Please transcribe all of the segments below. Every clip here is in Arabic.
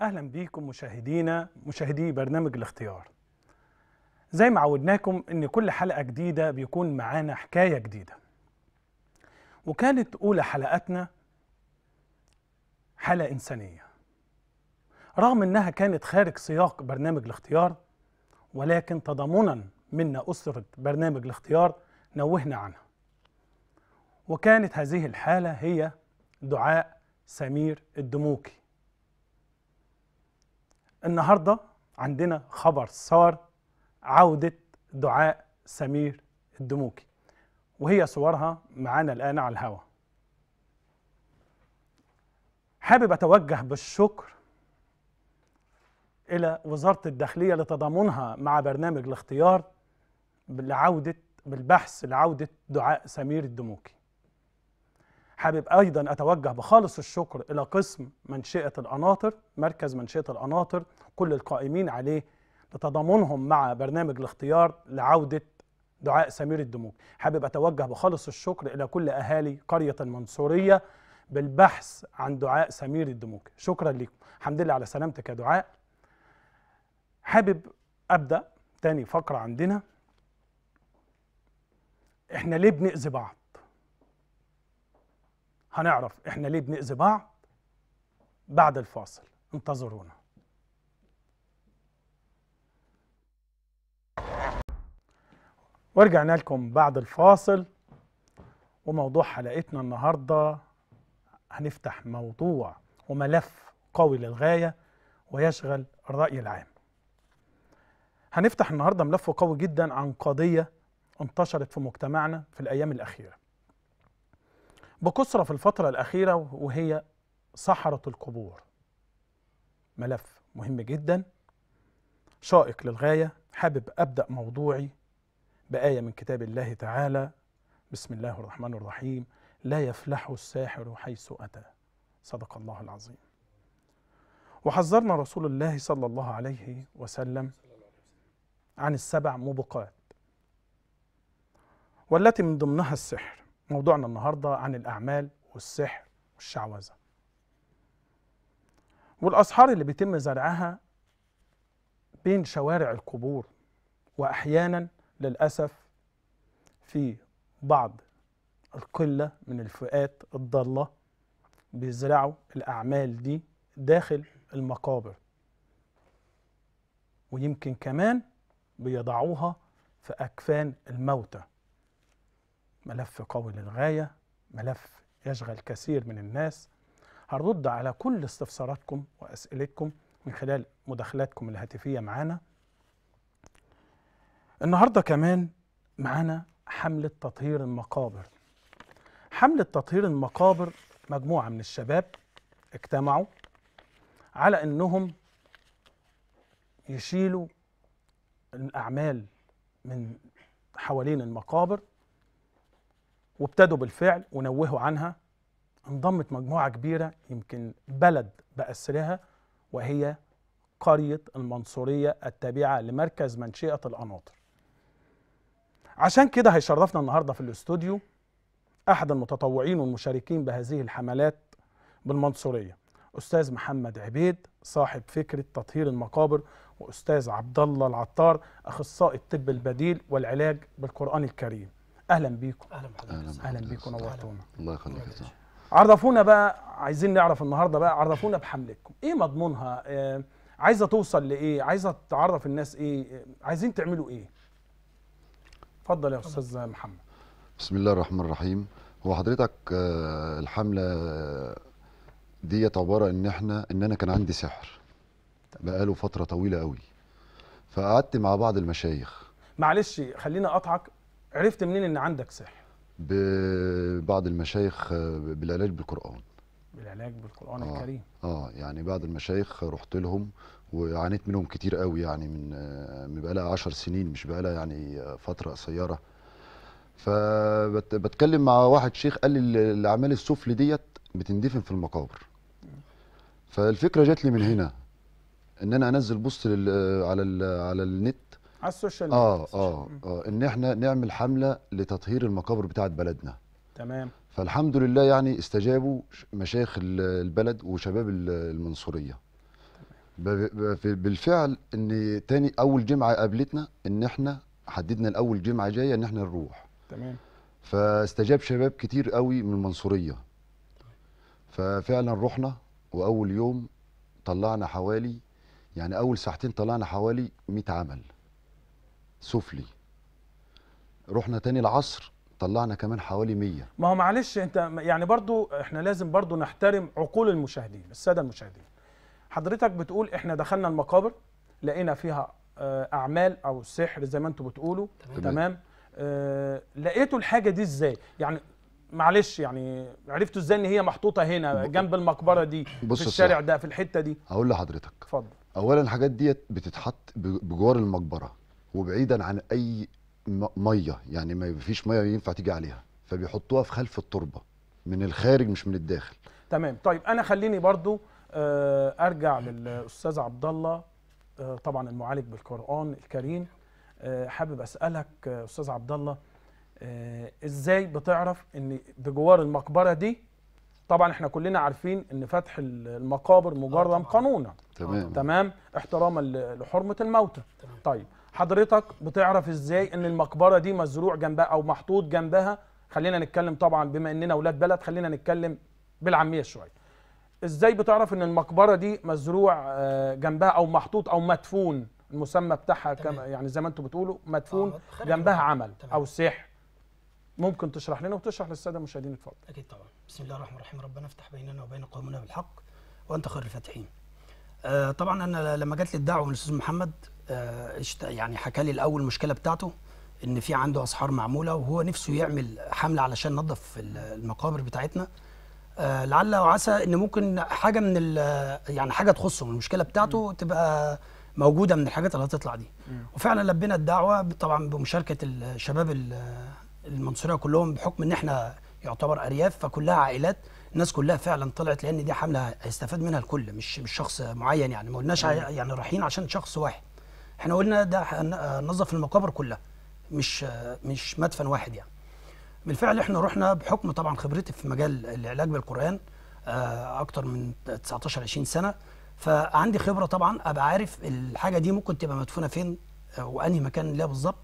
اهلا بيكم مشاهدينا مشاهدي برنامج الاختيار زي ما عودناكم ان كل حلقه جديده بيكون معانا حكايه جديده وكانت اولى حلقاتنا حاله انسانيه رغم انها كانت خارج سياق برنامج الاختيار ولكن تضامنا منا اسره برنامج الاختيار نوهنا عنها وكانت هذه الحاله هي دعاء سمير الدموكي النهارده عندنا خبر صار عودة دعاء سمير الدموكي وهي صورها معانا الآن على الهواء حابب أتوجه بالشكر إلى وزارة الداخلية لتضامنها مع برنامج الاختيار لعودة بالبحث لعودة دعاء سمير الدموكي حابب ايضا اتوجه بخالص الشكر الى قسم منشئه القناطر مركز منشئه القناطر كل القائمين عليه لتضامنهم مع برنامج الاختيار لعوده دعاء سمير الدموع حابب اتوجه بخالص الشكر الى كل اهالي قريه المنصوريه بالبحث عن دعاء سمير الدموع شكرا لكم الحمد لله على سلامتك يا دعاء حابب ابدا تاني فقره عندنا احنا ليه بنأذي بعض هنعرف احنا ليه بنأذي بعض بعد الفاصل انتظرونا ورجعنا لكم بعد الفاصل وموضوع حلقتنا النهارده هنفتح موضوع وملف قوي للغايه ويشغل الرأي العام. هنفتح النهارده ملف قوي جدا عن قضيه انتشرت في مجتمعنا في الايام الاخيره. بكثرة في الفترة الأخيرة وهي صحرة القبور ملف مهم جدا شائق للغاية حابب أبدأ موضوعي بآية من كتاب الله تعالى بسم الله الرحمن الرحيم لا يفلح الساحر حيث أتى صدق الله العظيم وحذرنا رسول الله صلى الله عليه وسلم عن السبع موبقات والتي من ضمنها السحر موضوعنا النهارده عن الأعمال والسحر والشعوذة والأسحار اللي بيتم زرعها بين شوارع القبور وأحيانا للأسف في بعض القلة من الفئات الضالة بيزرعوا الأعمال دي داخل المقابر ويمكن كمان بيضعوها في أكفان الموتى ملف قوي للغاية ملف يشغل كثير من الناس هرد على كل استفساراتكم وأسئلتكم من خلال مداخلاتكم الهاتفية معانا النهاردة كمان معانا حملة تطهير المقابر حملة تطهير المقابر مجموعة من الشباب اجتمعوا على أنهم يشيلوا الأعمال من حوالين المقابر وابتدوا بالفعل ونوهوا عنها انضمت مجموعة كبيرة يمكن بلد بأسرها وهي قرية المنصورية التابعة لمركز منشئة القناطر عشان كده هيشرفنا النهاردة في الاستوديو أحد المتطوعين والمشاركين بهذه الحملات بالمنصورية أستاذ محمد عبيد صاحب فكرة تطهير المقابر وأستاذ عبد الله العطار أخصائي الطب البديل والعلاج بالقرآن الكريم اهلا بيكم اهلا بحضرتك اهلا بيكم نورتونا الله يخليك يا عرفونا بقى عايزين نعرف النهارده بقى عرفونا بحملتكم ايه مضمونها آه عايزه توصل لايه عايزه تعرف الناس ايه آه، عايزين تعملوا ايه اتفضل يا استاذ محمد بسم الله الرحمن الرحيم هو حضرتك آه الحمله ديت عباره ان احنا ان انا كان عندي سحر بقاله فتره طويله قوي فقعدت مع بعض المشايخ معلش خلينا اقطعك عرفت منين ان عندك سحر ببعض المشايخ بالعلاج بالقران بالعلاج بالقران آه الكريم اه يعني بعض المشايخ رحت لهم وعانيت منهم كتير قوي يعني من بقى لها 10 سنين مش بقى لها يعني فتره قصيره فبتكلم مع واحد شيخ قال لي الاعمال السفلي ديت بتندفن في المقابر فالفكره جات لي من هنا ان انا انزل بوست على على النت على السوشيال ميديا اه اه اه ان احنا نعمل حمله لتطهير المقابر بتاعه بلدنا تمام فالحمد لله يعني استجابوا مشايخ البلد وشباب المنصوريه بالفعل ان تاني اول جمعه قابلتنا ان احنا حددنا الاول جمعه جايه ان احنا نروح تمام فاستجاب شباب كتير قوي من المنصوريه طيب. ففعلا رحنا واول يوم طلعنا حوالي يعني اول ساعتين طلعنا حوالي 100 عمل سفلي رحنا تاني العصر طلعنا كمان حوالي 100 ما هو معلش انت يعني برضو احنا لازم برضو نحترم عقول المشاهدين الساده المشاهدين حضرتك بتقول احنا دخلنا المقابر لقينا فيها آه، اعمال او سحر زي ما انتم بتقولوا تمام, تمام. آه لقيتوا الحاجه دي ازاي يعني معلش يعني عرفتوا ازاي ان هي محطوطه هنا جنب المقبره دي في الشارع ده في الحته دي هقول لحضرتك اتفضل اولا الحاجات ديت بتتحط بجوار المقبره وبعيدا عن اي ميه يعني ما فيش ميه ينفع تيجي عليها فبيحطوها في خلف التربه من الخارج مش من الداخل تمام طيب انا خليني برضو آه، ارجع للاستاذ عبد الله آه، طبعا المعالج بالقران الكريم آه، حابب اسالك استاذ عبد الله ازاي بتعرف ان بجوار المقبره دي طبعا احنا كلنا عارفين ان فتح المقابر مجرم قانونا تمام تمام احتراما لحرمه الموتى تمام. طيب حضرتك بتعرف ازاي ان المقبره دي مزروع جنبها او محطوط جنبها خلينا نتكلم طبعا بما اننا اولاد بلد خلينا نتكلم بالعاميه شويه ازاي بتعرف ان المقبره دي مزروع آه، جنبها او محطوط او مدفون المسمى بتاعها كما يعني زي ما انتم بتقولوا مدفون آه جنبها عمل تمام. او سحر ممكن تشرح لنا وتشرح للساده المشاهدين اتفضل اكيد طبعا بسم الله الرحمن الرحيم ربنا افتح بيننا وبين قومنا بالحق وانت خير الفاتحين آه طبعا انا لما جات لي الدعوه من الاستاذ محمد آه يعني حكى لي الاول المشكله بتاعته ان في عنده اسحار معموله وهو نفسه يعمل حمله علشان ننظف المقابر بتاعتنا آه لعل وعسى ان ممكن حاجه من يعني حاجه تخصه من المشكله بتاعته م. تبقى موجوده من الحاجات اللي هتطلع دي م. وفعلا لبينا الدعوه طبعا بمشاركه الشباب المنصوريه كلهم بحكم ان احنا يعتبر ارياف فكلها عائلات الناس كلها فعلا طلعت لان دي حمله هيستفاد منها الكل مش مش شخص معين يعني ما قلناش يعني رايحين عشان شخص واحد احنا قلنا ده نظف المقابر كلها مش مش مدفن واحد يعني بالفعل احنا رحنا بحكم طبعا خبرتي في مجال العلاج بالقران آه، اكتر من 19 20 سنه فعندي خبره طبعا ابقى عارف الحاجه دي ممكن تبقى مدفونه فين آه، وانهي مكان ليها بالظبط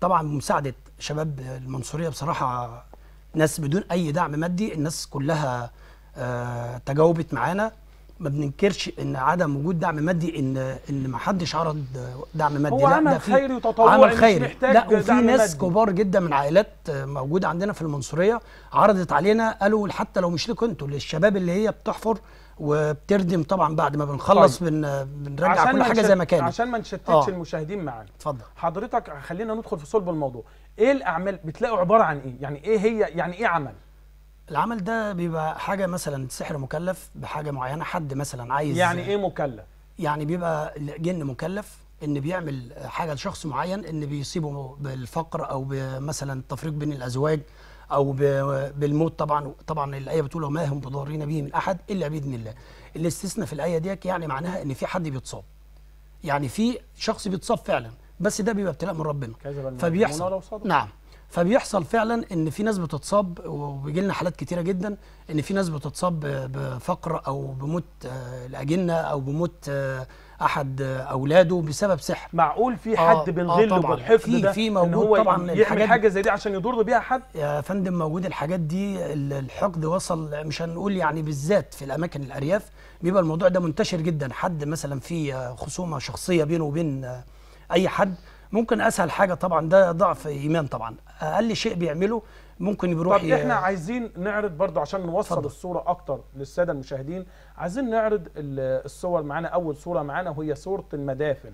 طبعا بمساعده شباب المنصوريه بصراحه ناس بدون اي دعم مادي الناس كلها آه، تجاوبت معانا ما بننكرش ان عدم وجود دعم مادي ان ان ما حدش عرض دعم مادي هو لا عمل خيري عمل خيري لا وفي ناس مادي. كبار جدا من عائلات آه، موجوده عندنا في المنصوريه عرضت علينا قالوا حتى لو مش لكم انتوا للشباب اللي هي بتحفر وبتردم طبعا بعد ما بنخلص طيب. بن... بنرجع كل حاجه زي ما كانت عشان ما نشتتش آه. المشاهدين معانا اتفضل حضرتك خلينا ندخل في صلب الموضوع ايه الاعمال بتلاقوا عباره عن ايه يعني ايه هي يعني ايه عمل العمل ده بيبقى حاجه مثلا سحر مكلف بحاجه معينه حد مثلا عايز يعني ايه مكلف يعني بيبقى جن مكلف ان بيعمل حاجه لشخص معين ان بيصيبه بالفقر او مثلا التفريق بين الازواج او بالموت طبعا طبعا الايه بتقول وما هم بضارين به من احد الا باذن الله الاستثناء في الايه ديت يعني معناها ان في حد بيتصاب يعني في شخص بيتصاب فعلا بس ده بيبقى ابتلاء من ربنا فبيحصل نعم فبيحصل فعلا ان في ناس بتتصاب وبيجي لنا حالات كتيره جدا ان في ناس بتتصاب بفقر او بموت آه، الاجنه او بموت آه، احد آه، اولاده بسبب سحر معقول في حد بنغله آه, آه بالحفظ ده في موجود إن هو طبعا يعمل حاجه زي دي عشان يضر بيها حد يا فندم موجود الحاجات دي الحقد وصل مش هنقول يعني بالذات في الاماكن الارياف بيبقى الموضوع ده منتشر جدا حد مثلا في خصومه شخصيه بينه وبين اي حد ممكن اسهل حاجه طبعا ده ضعف ايمان طبعا اقل شيء بيعمله ممكن بيروح طب احنا عايزين نعرض برضه عشان نوصل فضل. الصوره اكتر للساده المشاهدين عايزين نعرض الصور معانا اول صوره معانا وهي صوره المدافن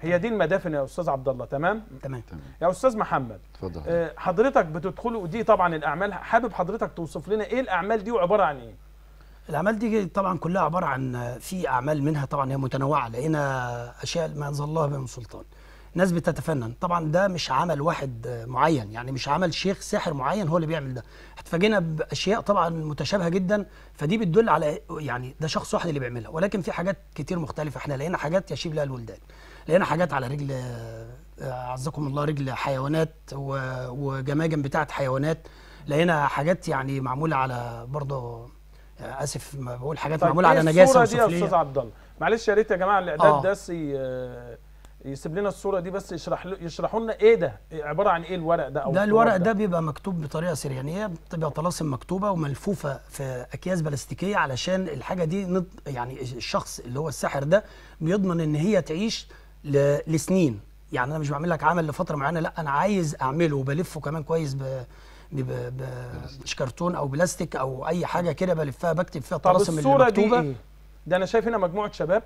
هي دي المدافن يا استاذ عبد الله تمام تمام يا استاذ محمد اتفضل آه، حضرتك بتدخلوا دي طبعا الاعمال حابب حضرتك توصف لنا ايه الاعمال دي وعباره عن ايه الاعمال دي طبعا كلها عباره عن في اعمال منها طبعا هي متنوعه لقينا اشياء ما انزل الله بها من سلطان ناس بتتفنن طبعا ده مش عمل واحد معين يعني مش عمل شيخ ساحر معين هو اللي بيعمل ده اتفاجئنا باشياء طبعا متشابهه جدا فدي بتدل على يعني ده شخص واحد اللي بيعملها ولكن في حاجات كتير مختلفه احنا لقينا حاجات يشيب لها الولدان لقينا حاجات على رجل آه، اعزكم الله رجل حيوانات وجماجم بتاعه حيوانات لقينا حاجات يعني معموله على برضه آه، اسف ما بقول حاجات طيب معموله إيه على نجاسه الصوره دي يا استاذ عبد الله معلش يا ريت يا جماعه الاعداد آه. ده آه يسيب لنا الصوره دي بس يشرح يشرحوا لنا ايه ده إيه، عباره عن ايه الورق ده او ده الورق ده, ده بيبقى مكتوب بطريقه سريانيه يعني بتبقى طلاسم مكتوبه وملفوفه في اكياس بلاستيكيه علشان الحاجه دي نض... يعني الشخص اللي هو الساحر ده بيضمن ان هي تعيش ل... لسنين يعني انا مش بعمل لك عمل لفتره معينه لا انا عايز اعمله وبلفه كمان كويس ب... ب... مش كرتون او بلاستيك او اي حاجه كده بلفها بكتب فيها طلاسم طب الصوره دي ايه ده انا شايف هنا مجموعه شباب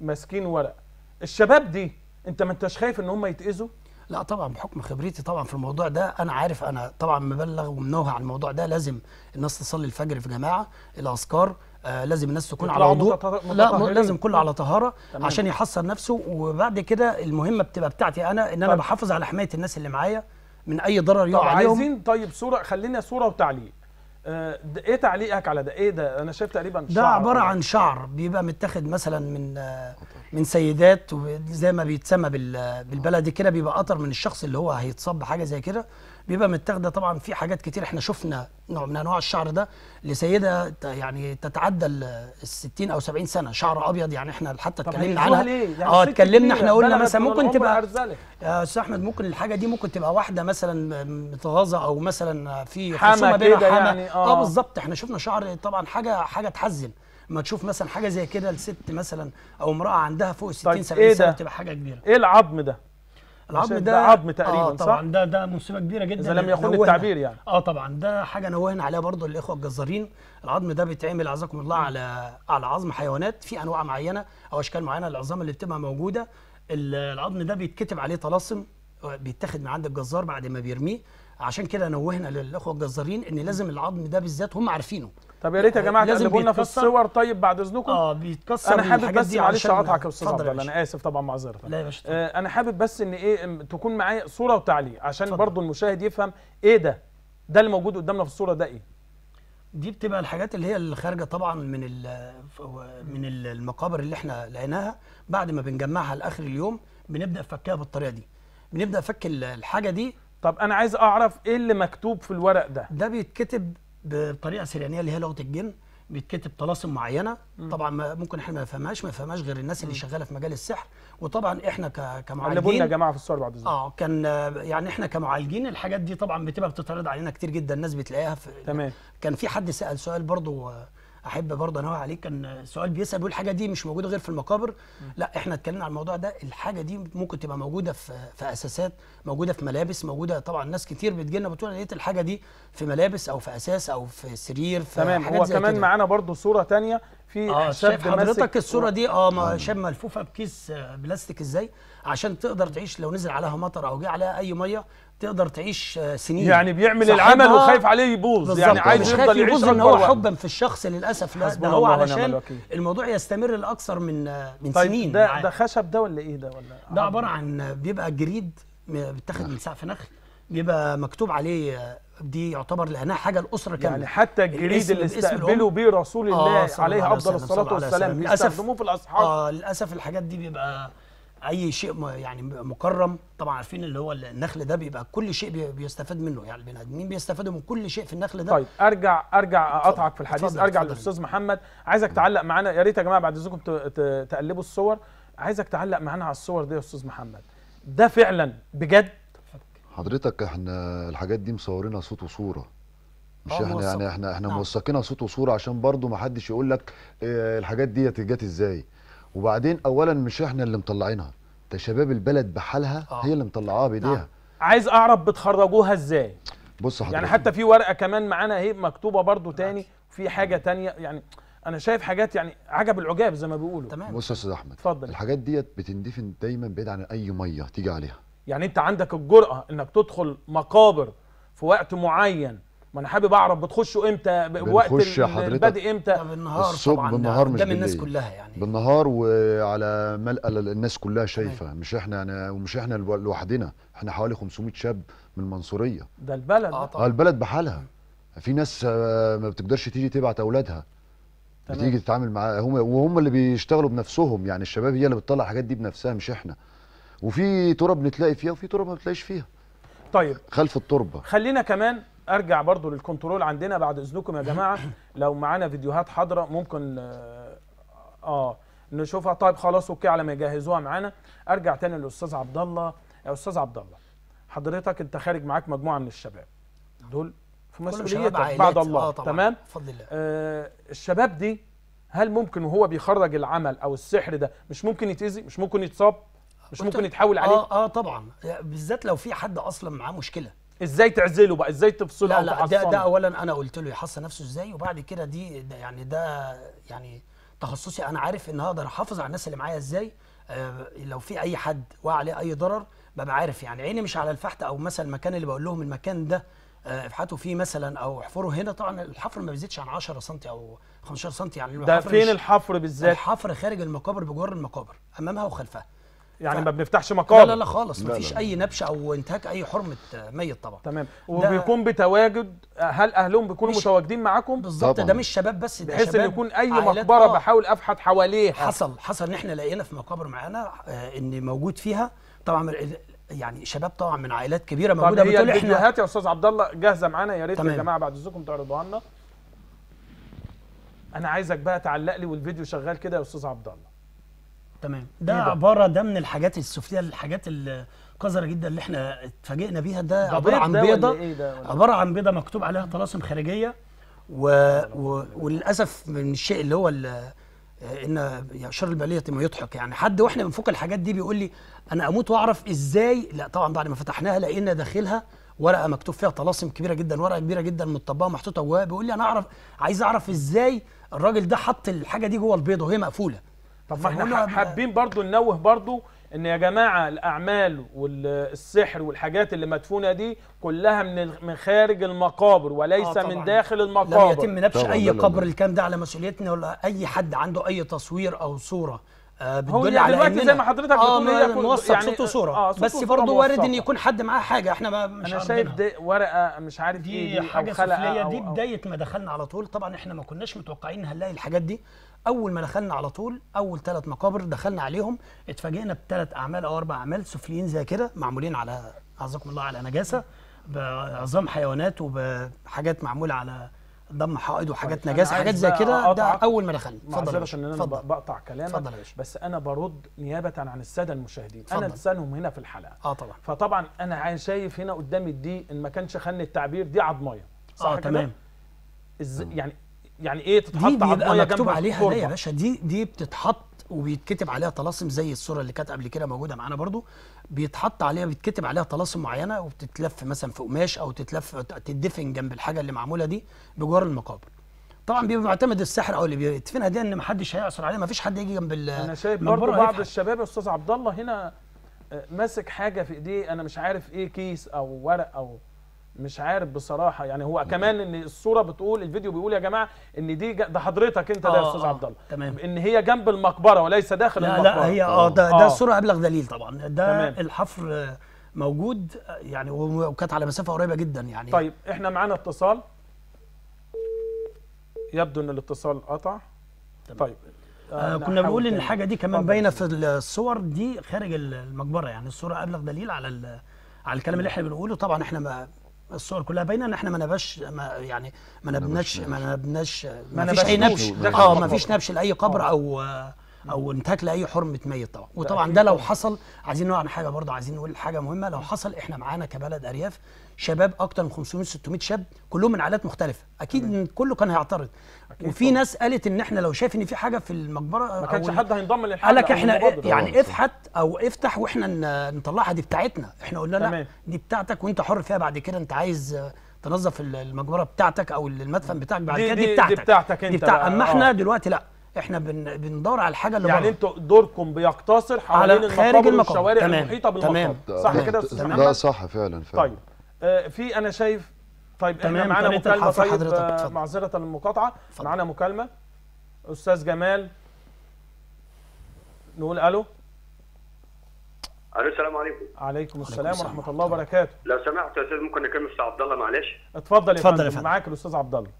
ماسكين ورق الشباب دي انت ما انتش خايف ان هم يتاذوا لا طبعا بحكم خبرتي طبعا في الموضوع ده انا عارف انا طبعا مبلغ ومنوه عن الموضوع ده لازم الناس تصلي الفجر في جماعه الاذكار آه لازم الناس تكون على وضوء لا لازم كله على طهاره تمام. عشان يحصن نفسه وبعد كده المهمه بتبقى بتاعتي انا ان انا انا بحافظ على حمايه الناس اللي معايا من اي ضرر يقع عليهم عايزين طيب صوره خلينا صوره وتعليق آه، ايه تعليقك على ده ايه ده انا شايف تقريبا شعر ده عباره عن شعر بيبقى متاخد مثلا من آه، من سيدات وزي ما بيتسمى بالبلدي كده بيبقى قطر من الشخص اللي هو هيتصب حاجه زي كده بيبقى متاخده طبعا في حاجات كتير احنا شفنا نوع من انواع الشعر ده لسيده يعني تتعدى ال 60 او 70 سنه شعر ابيض يعني احنا حتى اتكلمنا عنها إيه؟ يعني اه اتكلمنا احنا قلنا مثلا ممكن تبقى يا آه، استاذ احمد ممكن الحاجه دي ممكن تبقى واحده مثلا متغاظه او مثلا في خصومه بينها حما يعني اه, آه بالظبط احنا شفنا شعر طبعا حاجه حاجه تحزن ما تشوف مثلا حاجه زي كده لست مثلا او امراه عندها فوق ال 60 70 سنه بتبقى حاجه كبيره ايه العظم ده العظم ده عظم تقريبا آه طبعا ده ده مصيبه كبيره جدا اذا لم يخن التعبير يعني اه طبعا ده حاجه نوهنا عليها برضو الاخوه الجزارين العظم ده بيتعمل عزكم الله على على عظم حيوانات في انواع معينه او اشكال معينه العظام اللي بتبقى موجوده العظم ده بيتكتب عليه طلاسم بيتاخد من عند الجزار بعد ما بيرميه عشان كده نوهنا للاخوه الجزارين ان لازم العظم ده بالذات هم عارفينه طب يا ريت يا آه، جماعه تقلبوا لنا في الصور طيب بعد اذنكم اه بيتكسر انا حابب بس معلش اقطعك يا استاذ عبد الله انا اسف طبعا معذره لا يا باشا آه انا حابب بس ان ايه تكون معايا صوره وتعليق عشان فضل. برضو المشاهد يفهم ايه ده ده اللي موجود قدامنا في الصوره ده ايه دي بتبقى الحاجات اللي هي اللي خارجه طبعا من من المقابر اللي احنا لقيناها بعد ما بنجمعها لاخر اليوم بنبدا نفكها بالطريقه دي بنبدا فك الحاجه دي طب انا عايز اعرف ايه اللي مكتوب في الورق ده ده بيتكتب بطريقه سريانيه اللي هي لغه الجن بيتكتب طلاسم معينه م. طبعا ما ممكن احنا ما نفهمهاش ما نفهمهاش غير الناس اللي شغاله في مجال السحر وطبعا احنا كمعالجين علمونا يا جماعه في الصور بعد اه كان يعني احنا كمعالجين الحاجات دي طبعا بتبقى بتتعرض علينا كتير جدا الناس بتلاقيها في تمام كان في حد سال سؤال برضه آه، احب برضه انوه عليك كان سؤال بيسال بيقول الحاجه دي مش موجوده غير في المقابر لا احنا اتكلمنا على الموضوع ده الحاجه دي ممكن تبقى موجوده في في اساسات موجوده في ملابس موجوده طبعا ناس كتير بتجي لنا بتقول انا لقيت الحاجه دي في ملابس او في اساس او في سرير في تمام هو كمان معانا برضه صوره ثانيه في اه شايف حضرتك الصوره دي اه يعني شاب ملفوفه بكيس بلاستيك ازاي عشان تقدر تعيش لو نزل عليها مطر او جه عليها اي ميه تقدر تعيش آه، سنين يعني بيعمل العمل آه، وخايف عليه يبوظ يعني عايز يفضل يعيش يبوظ ان هو حبا في الشخص للاسف لا ده هو علشان الموضوع يستمر لاكثر من آه، من طيب سنين ده ده خشب ده ولا ايه ده ولا ده عباره عن بيبقى جريد بيتاخد من سقف نخل بيبقى مكتوب عليه دي يعتبر لانها حاجه الاسره كامله يعني حتى الجريد اللي استقبلوا بيه رسول آه، الله آه عليه افضل الصلاه والسلام استخدموه في الاصحاب اه للاسف الحاجات دي بيبقى اي شيء يعني مكرم طبعا عارفين اللي هو النخل ده بيبقى كل شيء بيستفاد منه يعني البني ادمين بيستفادوا من كل شيء في النخل ده طيب ارجع ارجع اقطعك في الحديث ارجع للاستاذ محمد عايزك تعلق معانا يا ريت يا جماعه بعد اذنكم تقلبوا الصور عايزك تعلق معانا على الصور دي يا استاذ محمد ده فعلا بجد حضرتك احنا الحاجات دي مصورينها صوت وصوره مش اه، احنا موصف. يعني احنا احنا نعم. موثقينها صوت وصوره عشان برضو ما حدش يقول لك اه الحاجات دي جت ازاي وبعدين اولا مش احنا اللي مطلعينها ده شباب البلد بحالها آه. هي اللي مطلعاها بايديها نعم. عايز اعرف بتخرجوها ازاي بص حضرتك يعني حتى في ورقه كمان معانا اهي مكتوبه برضو نعم. تاني في حاجه تانية يعني انا شايف حاجات يعني عجب العجاب زي ما بيقولوا تمام بص يا استاذ احمد اتفضل الحاجات ديت بتندفن دايما بعيد عن اي ميه تيجي عليها يعني انت عندك الجرأة انك تدخل مقابر في وقت معين ما انا حابب اعرف بتخشوا امتى وقت البدء امتى بالنهار الصبح طبعا بالنهار مش قدام الناس كلها يعني بالنهار وعلى ملأ الناس كلها شايفه أيه. مش احنا أنا ومش احنا لوحدنا احنا حوالي 500 شاب من المنصوريه ده البلد اه طبعا آه، البلد بحالها في ناس آه، ما بتقدرش تيجي تبعت اولادها تمام. بتيجي تتعامل هم وهم اللي بيشتغلوا بنفسهم يعني الشباب هي اللي بتطلع الحاجات دي بنفسها مش احنا وفي تراب نتلاقي فيها وفي تراب ما بتلاقيش فيها طيب خلف التربه خلينا كمان ارجع برضو للكنترول عندنا بعد اذنكم يا جماعه لو معانا فيديوهات حاضره ممكن اه, آه نشوفها طيب خلاص اوكي على ما يجهزوها معانا ارجع تاني للاستاذ عبد الله يا استاذ عبد الله حضرتك انت خارج معاك مجموعه من الشباب دول في مسؤوليتك بعد الله آه تمام بفضل الله آه الشباب دي هل ممكن وهو بيخرج العمل او السحر ده مش ممكن يتاذي مش ممكن يتصاب مش ممكن يتحول عليه اه اه طبعا بالذات لو في حد اصلا معاه مشكله ازاي تعزله بقى ازاي تفصله لا لا ده, ده اولا انا قلت له يحصن نفسه ازاي وبعد كده دي ده يعني ده يعني تخصصي انا عارف ان هقدر احافظ على الناس اللي معايا ازاي آه لو في اي حد وقع عليه اي ضرر ببقى عارف يعني عيني مش على الفحت او مثلا المكان اللي بقول لهم المكان ده افحته ابحثوا فيه مثلا او احفروا هنا طبعا الحفر ما بيزيدش عن 10 سم او 15 سم يعني ده فين الحفر بالذات الحفر خارج المقابر بجوار المقابر امامها وخلفها يعني ما بنفتحش مقابر لا لا لا خالص ما فيش اي نبش او انتهاك اي حرمه ميت طبعا تمام وبيكون بتواجد هل اهلهم بيكونوا متواجدين معاكم بالظبط ده مش شباب بس ده بحيث ان يكون اي مقبره آه. بحاول ابحث حواليها حصل حصل ان احنا لقينا في مقابر معانا آه ان موجود فيها طبعا آه، يعني شباب طبعا من عائلات كبيره موجوده بتقول احنا الفيديوهات يا استاذ عبد الله جاهزه معانا يا ريت يا جماعه بعد اذنكم تعرضوها لنا انا عايزك بقى تعلق لي والفيديو شغال كده يا استاذ عبد الله تمام ده إيه عباره ده من الحاجات السفليه الحاجات القذره جدا اللي احنا اتفاجئنا بيها ده, ده عباره عن بيضه إيه عباره عن بيضه مكتوب عليها طلاسم خارجيه و... و... وللاسف من الشيء اللي هو اللي ان شر البليه ما يضحك يعني حد واحنا بنفك الحاجات دي بيقول لي انا اموت واعرف ازاي لا طبعا بعد ما فتحناها لقينا داخلها ورقه مكتوب فيها طلاسم كبيره جدا ورقه كبيره جدا متطبقه محطوطه جواها بيقول لي انا اعرف عايز اعرف ازاي الراجل ده حط الحاجه دي جوه البيضه وهي مقفوله طب ما احنا حابين برضو ننوه برضو ان يا جماعه الاعمال والسحر والحاجات اللي مدفونه دي كلها من من خارج المقابر وليس آه من داخل المقابر لا يتم نبش اي قبر الكلام ده على مسؤوليتنا ولا اي حد عنده اي تصوير او صوره آه، هو يعني دلوقتي زي ما حضرتك آه، بتقول إيه، يعني آه موثق يعني صوت وصوره آه بس برضه وارد ان يكون حد معاه حاجه احنا ما مش انا شايف دي ورقه مش عارف دي ايه دي حاجه سفليه دي بدايه ما دخلنا على طول طبعا احنا ما كناش متوقعين هنلاقي الحاجات دي اول ما دخلنا على طول اول ثلاث مقابر دخلنا عليهم اتفاجئنا بثلاث اعمال او اربع اعمال سفليين زي كده معمولين على اعزكم الله على نجاسه بعظام حيوانات وبحاجات معموله على دم حائض وحاجات طيب، نجاسه حاجات زي كده ده اول ما دخلنا اتفضل عشان انا فضل. بقطع كلامك بس انا برد نيابه عن الساده المشاهدين فضل. انا لسانهم هنا في الحلقه اه طبعا فطبعا انا شايف هنا قدامي دي ان ما كانش خن التعبير دي عضمايه صح آه تمام إز... يعني يعني ايه تتحط عضمايه جنب مكتوب عليها يا باشا دي دي بتتحط وبيتكتب عليها طلاسم زي الصوره اللي كانت قبل كده موجوده معانا برضو بيتحط عليها بيتكتب عليها طلاسم معينه وبتتلف مثلا في قماش او تتلف تدفن جنب الحاجه اللي معموله دي بجوار المقابر طبعا بيبقى معتمد السحر او اللي بيدفنها دي ان محدش هيعصر عليها مفيش حد يجي جنب ال انا شايف برضه بعض الشباب يا استاذ عبد الله هنا آه، ماسك حاجه في ايديه انا مش عارف ايه كيس او ورق او مش عارف بصراحه يعني هو كمان ان الصوره بتقول الفيديو بيقول يا جماعه ان دي ده حضرتك انت ده يا آه، استاذ آه، عبد الله تمام ان هي جنب المقبره وليس داخل لا المقبره لا هي اه ده ده آه. الصوره ابلغ دليل طبعا ده تمام. الحفر موجود يعني وكانت على مسافه قريبه جدا يعني طيب احنا معانا اتصال يبدو ان الاتصال قطع طيب آه كنا بنقول ان الحاجه دي كمان باينه في الصور دي خارج المقبره يعني الصوره ابلغ دليل على على الكلام اللي احنا بنقوله طبعا احنا ما الصور كلها باينه ان احنا ما نبش ما يعني ما نبناش ما نبناش ما فيش اي نبش اه ما فيش نبش لاي قبر آه. او او انتهاك لاي حرمه ميت طبعا طيب. وطبعا ده لو حصل عايزين نقول عن حاجه برضه عايزين نقول حاجه مهمه لو حصل احنا معانا كبلد ارياف شباب اكتر من 500 600 شاب كلهم من عائلات مختلفه اكيد مم. كله كان هيعترض وفي طبعا. ناس قالت ان احنا لو شايف ان في حاجه في المقبره ما كانش حد هينضم للحاجه قال لك احنا يعني افحت او افتح واحنا نطلعها دي بتاعتنا احنا قلنا لا دي بتاعتك وانت حر فيها بعد كده انت عايز تنظف المقبره بتاعتك او المدفن بتاعك بعد كده دي, دي بتاعتك دي بتاعتك انت دي بتاع... اما احنا آه. دلوقتي لا احنا بن... بندور على الحاجه اللي يعني انتوا دوركم بيقتصر حوالين المقابر والشوارع المحيطه بالمقابر صح كده يا استاذ ده صح فعلا فعلا طيب آه، في انا شايف طيب تمام معانا مكالمه طيب آه، معذره المقاطعه معانا مكالمه استاذ جمال نقول الو الو السلام عليكم وعليكم السلام ورحمه الله وبركاته لو سمحت يا استاذ ممكن نكمل استاذ عبد الله معلش اتفضل يا فندم معاك الاستاذ عبد الله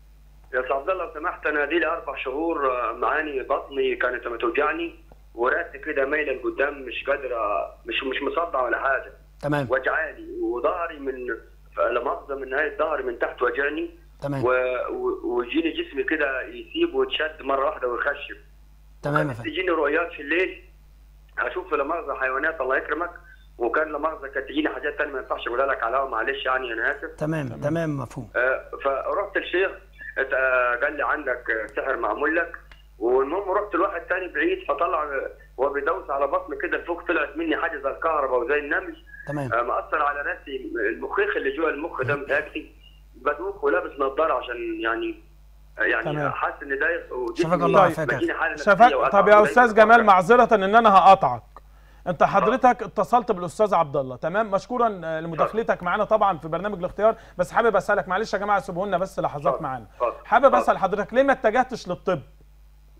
يا استاذ عبد الله لو سمحت انا دي لي اربع شهور آه، معاني بطني كانت لما توجعني وراسي كده مايله لقدام مش قادره مش مش مصدع ولا حاجه تمام وجعاني وظهري من فلمؤاخذه من نهايه ظهري من تحت وجعني تمام ويجيني جسمي كده يسيب ويتشد مره واحده ويخشب تمام يا فندم تجيني رؤيات في الليل اشوف في مؤاخذه حيوانات الله يكرمك وكان لا كانت تجيني حاجات ثانيه ما ينفعش اقولها لك عليها معلش يعني انا اسف تمام تمام مفهوم آه فرحت الشيخ آه، قال لي عندك سحر معمول لك والمهم رحت لواحد ثاني بعيد فطلع وبدوس على بطن كده فوق طلعت مني حاجه زي الكهرباء وزي النمل تمام آه، مأثر على راسي المخيخ اللي جوه المخ ده متاكسي بدوخ ولابس نظاره عشان يعني آه، يعني حاسس ان ده شفاك الله يعافيك شفاك أيوة، طب يا استاذ أيوة. جمال معذره ان انا هقاطعك انت حضرتك اتصلت بالاستاذ عبد الله تمام مشكورا آه، لمداخلتك معانا طبعا في برنامج الاختيار بس حابب اسالك معلش يا جماعه سيبوا لنا بس لحظات معانا حابب اسال حضرتك ليه ما اتجهتش للطب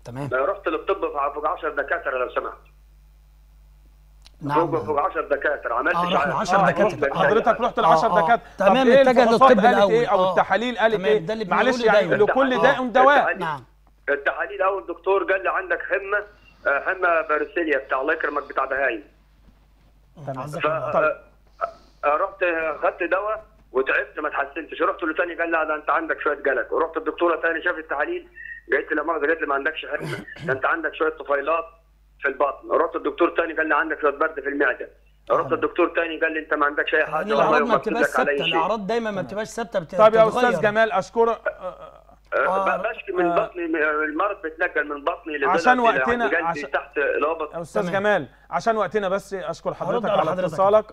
تمام رحت للطب فوق 10 دكاتره لو سمحت نعم فوق 10 دكاتره عملت آه رحنا 10 آه، دكاتره حضرتك رحت ل 10 آه، آه. دكاتره تمام إيه اتجه للطب إيه؟ الاول ايه او التحاليل قالت ايه معلش يعني لكل داء دواء نعم التحاليل اول دكتور قال لي عندك حمه حمى بارسيليا بتاع الله يكرمك بتاع بهايم تمام طيب. رحت خدت دواء وتعبت ما تحسنتش، رحت له ثاني قال لا ده انت عندك شويه جلد ورحت الدكتوره ثاني شافت التحاليل قالت لي لا مرض قالت لي ما عندكش حرمه ده انت عندك شويه طفيلات في البطن رحت الدكتور تاني قال لي عندك شويه برد في المعده رحت آه. الدكتور تاني قال لي انت ما عندكش اي حاجه يعني الاعراض ما بتبقاش ثابته الاعراض دايما ما آه. بتبقاش ثابته بتتغير طب يا استاذ جمال اشكرك آه, آه، بشكي من آه بطني المرض بيتنقل من بطني عشان وقتنا عشان تحت الهبط استاذ جمال عشان وقتنا بس اشكر حضرتك على, اتصالك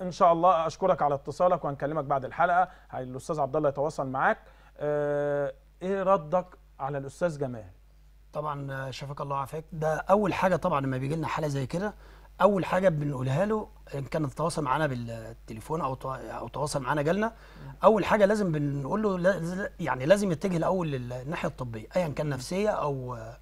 ان شاء الله اشكرك على اتصالك وهنكلمك بعد الحلقه الاستاذ عبد الله يتواصل معاك ايه ردك على الاستاذ جمال طبعا آه، شفاك الله وعافاك ده اول حاجه طبعا لما بيجي لنا حاله زي كده اول حاجه بنقولها له ان كان تواصل معانا بالتليفون او او تواصل معانا جالنا اول حاجه لازم بنقول له يعني لازم يتجه الاول للناحيه الطبيه ايا كان نفسيه او آه،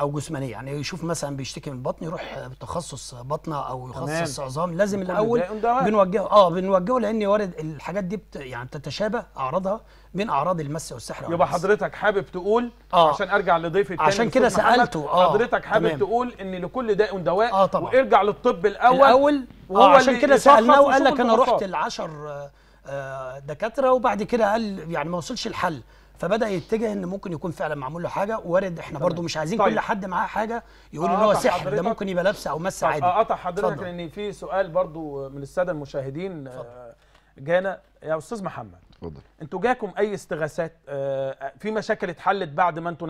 او جسمانيه يعني يشوف مثلا بيشتكي من بطن يروح تخصص بطنه او يخصص عظام لازم الاول بنوجهه اه بنوجهه لان وارد الحاجات دي بت يعني تتشابه اعراضها بين اعراض المس والسحر يبقى حضرتك حابب تقول آه. عشان ارجع لضيفي التاني عشان كده سالته آه. حضرتك حابب تمام. تقول ان لكل داء دواء آه طبعا. وارجع للطب الاول الاول آه عشان كده سالناه وقال لك انا رحت ال 10 آه، آه، دكاتره وبعد كده قال يعني ما وصلش الحل فبدا يتجه ان ممكن يكون فعلا معمول له حاجه وارد احنا برضو مش عايزين طيب. كل حد معاه حاجه يقول آه، ان هو سحر ده ممكن يبقى لابسه او مس عادي اقطع حضرتك لان في سؤال برضو من الساده المشاهدين آه، فضل. جانا يا استاذ محمد اتفضل انتوا جاكم اي استغاثات آه، في مشاكل اتحلت بعد ما انتوا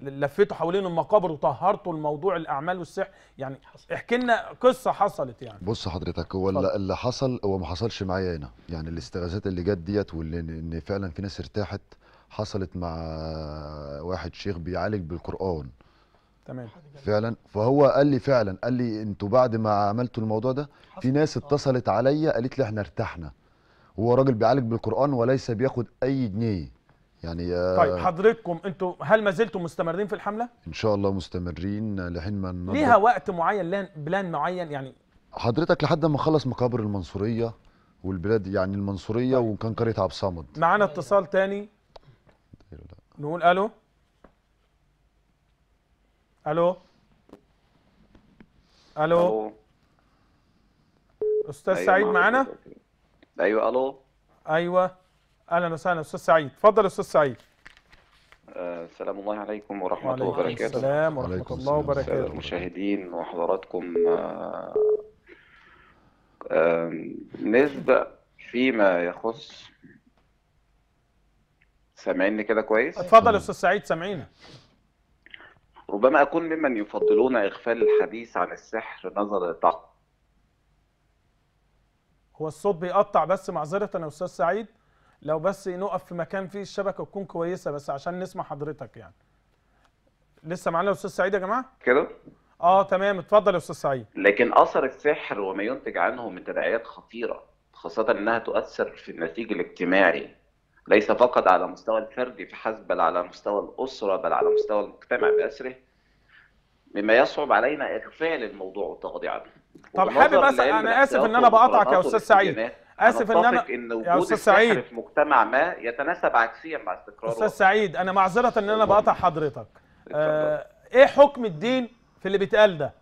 لفيتوا حوالين المقابر وطهرتوا الموضوع الاعمال والسحر يعني احكي لنا قصه حصلت يعني بص حضرتك هو فضل. اللي حصل هو ما حصلش معايا هنا يعني الاستغاثات اللي جت ديت واللي ان فعلا في ناس ارتاحت حصلت مع واحد شيخ بيعالج بالقران تمام فعلا فهو قال لي فعلا قال لي انتوا بعد ما عملتوا الموضوع ده في ناس آه. اتصلت عليا قالت لي احنا ارتحنا هو راجل بيعالج بالقران وليس بياخد اي جنيه يعني آه، طيب حضرتكم انتوا هل ما زلتوا مستمرين في الحمله ان شاء الله مستمرين لحين ما ليها وقت معين بلان معين يعني حضرتك لحد ما اخلص مقابر المنصوريه والبلاد يعني المنصوريه طيب. وكان قريه عبد الصمد معانا اتصال تاني غيره لا نقول الو الو الو استاذ أيوة سعيد معانا ايوه الو ايوه اهلا وسهلا استاذ سعيد اتفضل استاذ سعيد آه، السلام الله عليكم ورحمة الله وبركاته السلام ورحمة الله وبركاته المشاهدين وحضراتكم آه، نسبة فيما يخص سامعني كده كويس؟ اتفضل يا استاذ سعيد سامعينا. ربما اكون ممن يفضلون اغفال الحديث عن السحر نظرا لطاقته هو الصوت بيقطع بس معذره يا استاذ سعيد لو بس نقف في مكان فيه الشبكه تكون كويسه بس عشان نسمع حضرتك يعني. لسه معانا استاذ سعيد يا جماعه؟ كده؟ اه تمام اتفضل يا استاذ سعيد. لكن اثر السحر وما ينتج عنه من تداعيات خطيره خاصه انها تؤثر في النسيج الاجتماعي ليس فقط على مستوى الفردي فحسب بل على مستوى الأسرة بل على مستوى المجتمع بأسره مما يصعب علينا إغفال الموضوع والتغاضي عنه طب حابب أسأل أنا آسف إن أنا بقاطعك يا أستاذ سعيد اسف ان انا ان وجود استاذ سعيد في مجتمع ما يتناسب عكسيا مع استقراره استاذ سعيد انا معذره ان انا بقاطع حضرتك آه ايه حكم الدين في اللي بيتقال ده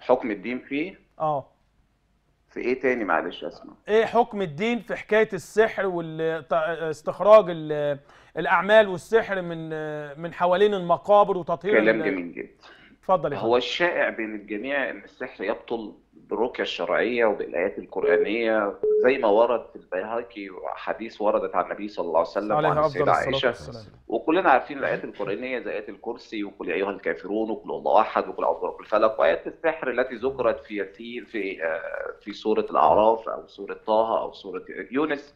حكم الدين فيه اه في ايه تاني معلش اسمع ايه حكم الدين في حكايه السحر واستخراج الاعمال والسحر من من حوالين المقابر وتطهير كلام جميل جدا اتفضل هو الشائع بين الجميع ان السحر يبطل بالرقية الشرعية وبالآيات القرآنية زي ما ورد في البيهقي وحديث وردت عن النبي صلى الله عليه وسلم وعن السيدة عائشة وكلنا عارفين الآيات القرآنية زي آيات الكرسي وقل يا أيها الكافرون وقل الله أحد وقل أعوذ برب الفلق وآيات السحر التي ذكرت في ياسين في آه، في سورة الأعراف أو سورة طه أو سورة يونس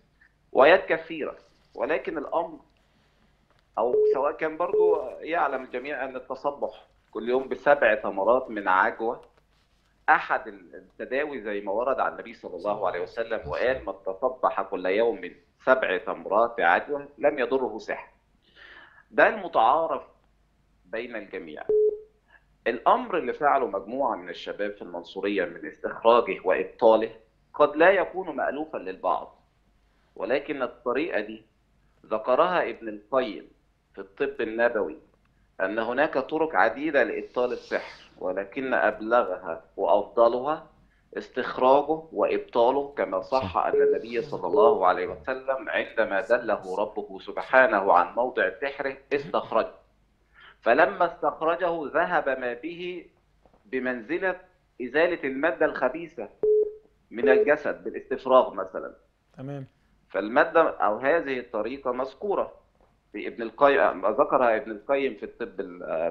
وآيات كثيرة ولكن الأمر أو سواء كان برضو يعلم الجميع أن التصبح كل يوم بسبع ثمرات من عجوة احد التداوي زي ما ورد عن النبي صلى الله عليه وسلم وقال من تصبح كل يوم من سبع تمرات عدوى لم يضره سحر. ده المتعارف بين الجميع. الامر اللي فعله مجموعه من الشباب في المنصوريه من استخراجه وابطاله قد لا يكون مالوفا للبعض ولكن الطريقه دي ذكرها ابن القيم في الطب النبوي ان هناك طرق عديده لابطال السحر ولكن أبلغها وأفضلها استخراجه وإبطاله كما صح أن النبي صلى الله عليه وسلم عندما دله ربه سبحانه عن موضع السحر استخرجه فلما استخرجه ذهب ما به بمنزلة إزالة المادة الخبيثة من الجسد بالاستفراغ مثلا تمام فالمادة أو هذه الطريقة مذكورة ابن القيم ذكرها ابن القيم في الطب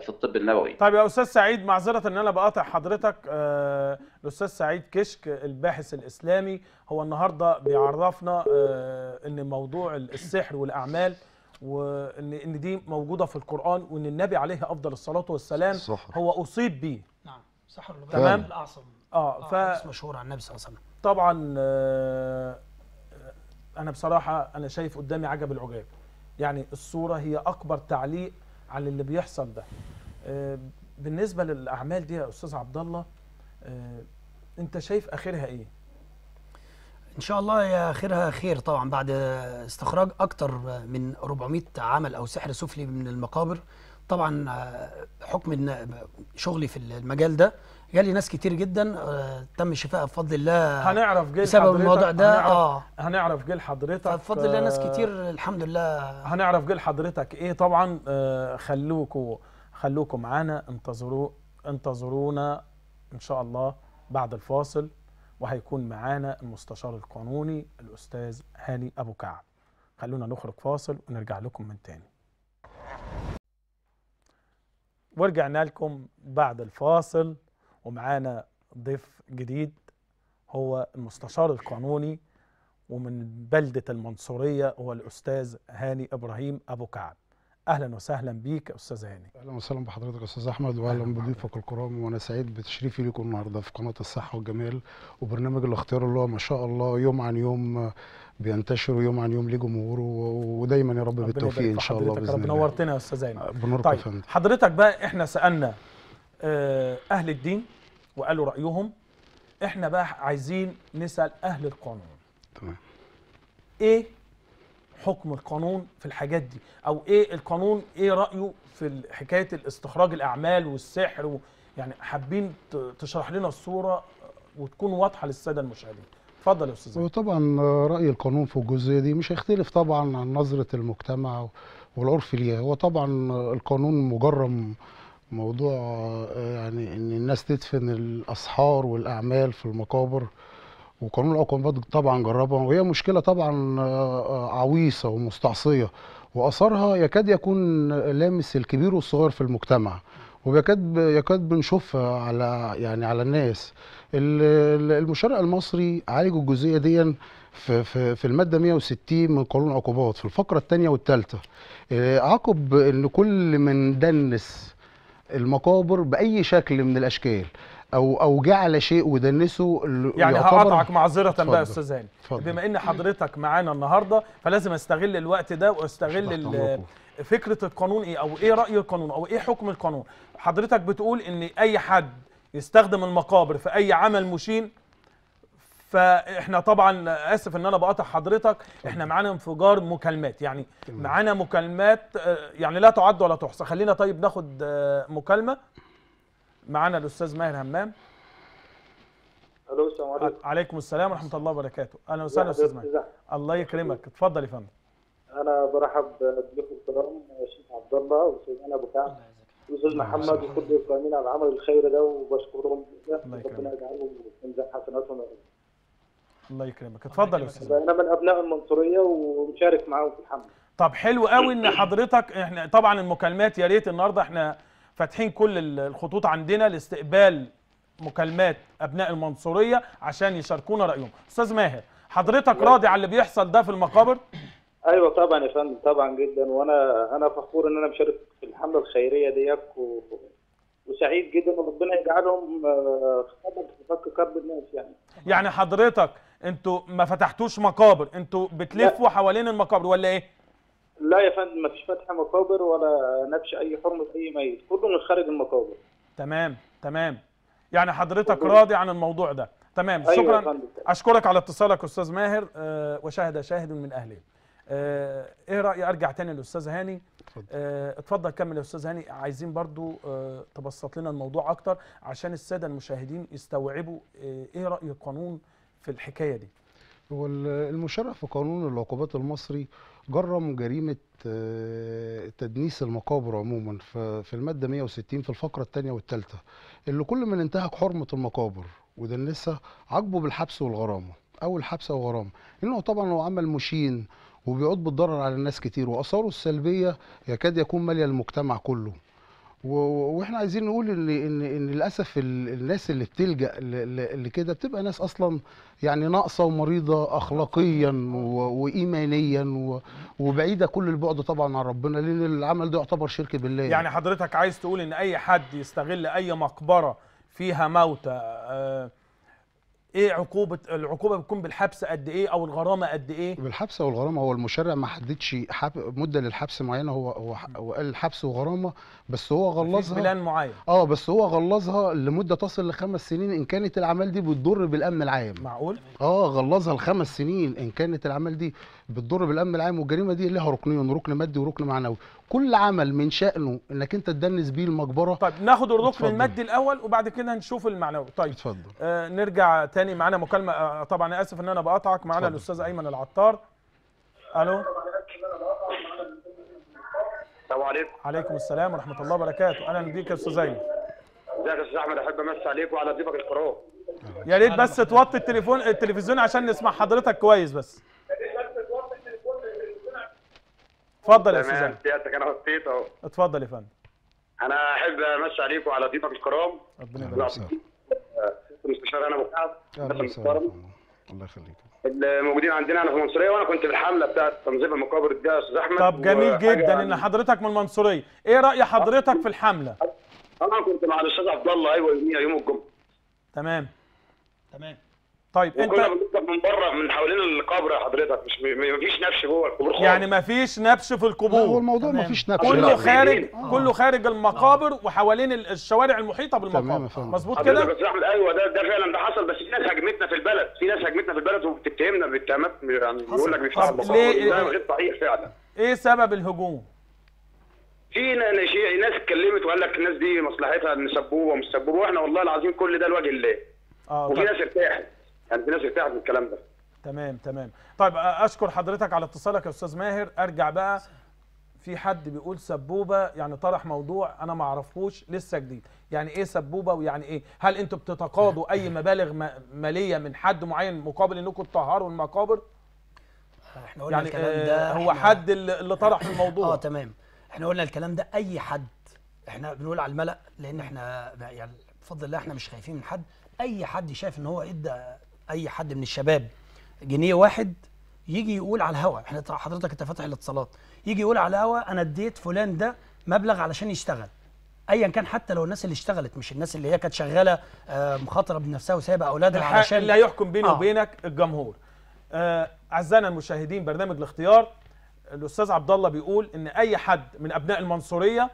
في الطب النووي طيب يا استاذ سعيد معذره ان انا بقاطع حضرتك آه، الاستاذ سعيد كشك الباحث الاسلامي هو النهارده بيعرفنا آه، ان موضوع السحر والاعمال وان ان دي موجوده في القران وان النبي عليه افضل الصلاه والسلام صحر. هو اصيب به نعم سحر تمام الاعصم اه, آه ف مشهور عن النبي صلى الله عليه وسلم طبعا آه، انا بصراحه انا شايف قدامي عجب العجاب يعني الصورة هي أكبر تعليق على اللي بيحصل ده آه، بالنسبة للأعمال دي يا أستاذ عبد الله آه، أنت شايف آخرها إيه؟ إن شاء الله يا آخرها خير طبعا بعد استخراج أكتر من 400 عمل أو سحر سفلي من المقابر طبعا بحكم آه، شغلي في المجال ده جالي ناس كتير جدا آه، تم شفائها بفضل الله هنعرف جيل بسبب الموضوع ده هنعرف اه هنعرف جيل حضرتك بفضل الله ناس آه، كتير الحمد لله هنعرف جيل حضرتك ايه طبعا آه، خلوكوا خلوكوا معانا انتظروا انتظرونا ان شاء الله بعد الفاصل وهيكون معانا المستشار القانوني الاستاذ هاني ابو كعب خلونا نخرج فاصل ونرجع لكم من تاني ورجعنا لكم بعد الفاصل ومعانا ضيف جديد هو المستشار القانوني ومن بلدة المنصورية هو الأستاذ هاني إبراهيم أبو كعب أهلا وسهلا بيك أستاذ هاني أهلا وسهلا بحضرتك أستاذ أحمد وأهلا بضيفك الكرام وأنا سعيد بتشريفي لكم النهاردة في قناة الصحة والجمال وبرنامج الاختيار اللي هو ما شاء الله يوم عن يوم بينتشر يوم عن يوم ليه جمهوره ودايما يا رب بالتوفيق إن شاء الله بإذن الله نورتنا يا أستاذ هاني آه، طيب حضرتك بقى إحنا سألنا آه، أهل الدين وقالوا رايهم احنا بقى عايزين نسال اهل القانون تمام ايه حكم القانون في الحاجات دي او ايه القانون ايه رايه في حكايه الاستخراج الاعمال والسحر و يعني حابين تشرح لنا الصوره وتكون واضحه للساده المشاهدين اتفضل يا استاذ وطبعا راي القانون في الجزئيه دي مش هيختلف طبعا عن نظره المجتمع والعرف ليها هو طبعا القانون مجرم موضوع آه، يعني ان الناس تدفن الاسحار والاعمال في المقابر وقانون العقوبات طبعا جربها وهي مشكله طبعا آه، عويصه ومستعصيه واثرها يكاد يكون لامس الكبير والصغير في المجتمع ويكاد يكاد بنشوفها على يعني على الناس المشرع المصري عالج الجزئيه دي في في في الماده 160 من قانون العقوبات في الفقره الثانيه والثالثه آه، عقب ان كل من دنس المقابر باي شكل من الاشكال او او جعل شيء ودنسه يعني هقطعك معذره بقى يا استاذ هاني بما ان حضرتك معانا النهارده فلازم استغل الوقت ده واستغل فكره القانون ايه او ايه راي القانون او ايه حكم القانون حضرتك بتقول ان اي حد يستخدم المقابر في اي عمل مشين فاحنا طبعا اسف ان انا بقاطع حضرتك احنا طيب. معانا انفجار مكالمات يعني معانا مكالمات آه، يعني لا تعد ولا تحصى خلينا طيب ناخد آه، مكالمه معانا الاستاذ ماهر همام الو السلام عليكم عليكم السلام ورحمه الله وبركاته اهلا وسهلا استاذ ماهر الله يكرمك اتفضل يا فندم انا برحب بضيوف الكرام الشيخ عبد الله والاستاذ ابو كعب الاستاذ محمد وكل القائمين على العمل الخير ده وبشكرهم جدا ربنا يجعلهم من حسناتهم الله يكرمك اتفضل يا استاذ انا من ابناء المنصوريه ومشارك معاهم في الحمله طب حلو قوي ان حضرتك احنا طبعا المكالمات يا ريت النهارده احنا فاتحين كل الخطوط عندنا لاستقبال مكالمات ابناء المنصوريه عشان يشاركونا رايهم استاذ ماهر حضرتك راضي على اللي بيحصل ده في المقابر ايوه طبعا يا فندم طبعا جدا وانا انا فخور ان انا مشارك في الحمله الخيريه ديك وسعيد جدا ربنا يجعلهم خبر آه، في كرب الناس يعني يعني حضرتك انتوا ما فتحتوش مقابر انتوا بتلفوا حوالين المقابر ولا ايه؟ لا يا فندم ما فيش فتح مقابر ولا نبش اي حرمه اي ميت كله من خارج المقابر تمام تمام يعني حضرتك وبيل. راضي عن الموضوع ده تمام أيوة شكرا اشكرك على اتصالك استاذ ماهر آه، وشاهد شاهد من اهله آه، ايه راي ارجع تاني للاستاذ هاني آه، اتفضل كمل يا استاذ هاني عايزين برضو اه تبسط لنا الموضوع اكتر عشان الساده المشاهدين يستوعبوا آه، ايه راي القانون في الحكايه دي هو المشرع في قانون العقوبات المصري جرم جريمه تدنيس المقابر عموما في الماده 160 في الفقره الثانيه والثالثه اللي كل من انتهك حرمه المقابر ودنسها عاقبه بالحبس والغرامه او الحبس غرامه لانه طبعا هو عمل مشين وبيعود بالضرر على الناس كتير واثاره السلبيه يكاد يكون ماليه المجتمع كله واحنا عايزين نقول ان ان ان للاسف الناس اللي بتلجا لكده بتبقى ناس اصلا يعني ناقصه ومريضه اخلاقيا وايمانيا وبعيده كل البعد طبعا عن ربنا لان العمل ده يعتبر شرك بالله يعني حضرتك عايز تقول ان اي حد يستغل اي مقبره فيها موتى آه، ايه عقوبه العقوبه بتكون بالحبس قد ايه او الغرامه قد ايه بالحبس او الغرامه هو المشرع ما حددش حب مده للحبس معينه هو هو, هو قال حبس وغرامه بس هو غلظها بلان معين اه بس هو غلظها لمده تصل لخمس سنين ان كانت الاعمال دي بتضر بالامن العام معقول اه غلظها لخمس سنين ان كانت الاعمال دي بتضر بالامن العام والجريمه دي لها ركنين ركن مادي وركن معنوي كل عمل من شانه انك انت تدنس بيه المقبره طيب ناخد الركن المادي الاول وبعد كده نشوف المعنوي طيب اتفضل آه نرجع تاني معانا مكالمه آه, آه، طبعا انا اسف ان انا بقاطعك معانا الاستاذ ايمن العطار الو السلام عليكم عليكم السلام ورحمه الله وبركاته اهلا بيك يا استاذ ايمن ازيك يا استاذ احمد احب امسي عليك وعلى ضيفك الكرام يا ريت بس توطي التليفون التلفزيون عشان نسمع حضرتك كويس بس اتفضل يا استاذ سيادتك انا وفيت اهو اتفضل يا فندم انا احب امشي عليكم على ضيوفك الكرام ربنا يبارك فيك المستشار أه، انا مكعب الله يخليك الموجودين عندنا انا في المنصوريه وانا كنت في الحمله بتاعت تنظيف المقابر دي يا استاذ احمد طب جميل جدا ان يعني- حضرتك من المنصوريه ايه راي حضرتك في الحمله انا كنت مع الاستاذ عبد الله ايوه يوم الجمعه تمام تمام طيب انت وكنا من بره من حوالين القبر يا حضرتك مش مفيش نبش جوه القبور خالص يعني مفيش نبش في القبور هو الموضوع تمام. مفيش نبش كله خارج آه. كله خارج المقابر آه. وحوالين الشوارع المحيطه بالمقابر مظبوط كده احمد ايوه ده ده فعلا ده حصل بس في ناس هاجمتنا في البلد في ناس هاجمتنا في البلد وبتتهمنا باتهامات يعني بيقول لك مش المقابر ده غير صحيح فعلا ايه سبب الهجوم؟ في ناس اتكلمت وقال لك الناس دي مصلحتها ان سبوبه ومش سبوبه واحنا والله العظيم كل ده لوجه الله آه وفي ناس ارتاحت يعني في ناس ارتاحت من الكلام ده تمام تمام طيب اشكر حضرتك على اتصالك يا استاذ ماهر ارجع بقى في حد بيقول سبوبه يعني طرح موضوع انا ما اعرفهوش لسه جديد يعني ايه سبوبه ويعني ايه هل انتوا بتتقاضوا اي مبالغ ماليه من حد معين مقابل انكم تطهروا المقابر احنا قلنا يعني الكلام آه، ده هو حد اللي طرح الموضوع اه تمام احنا قلنا الكلام ده اي حد احنا بنقول على الملأ لان احنا يعني بفضل الله احنا مش خايفين من حد اي حد شايف ان هو ادى اي حد من الشباب جنيه واحد يجي يقول على الهوا احنا حضرتك انت فاتح الاتصالات يجي يقول على الهوا انا اديت فلان ده مبلغ علشان يشتغل ايا كان حتى لو الناس اللي اشتغلت مش الناس اللي هي كانت شغاله آه، مخاطره بنفسها وسايبه اولادها علشان لا يحكم بيني آه. وبينك الجمهور آه اعزائنا المشاهدين برنامج الاختيار الاستاذ عبد الله بيقول ان اي حد من ابناء المنصوريه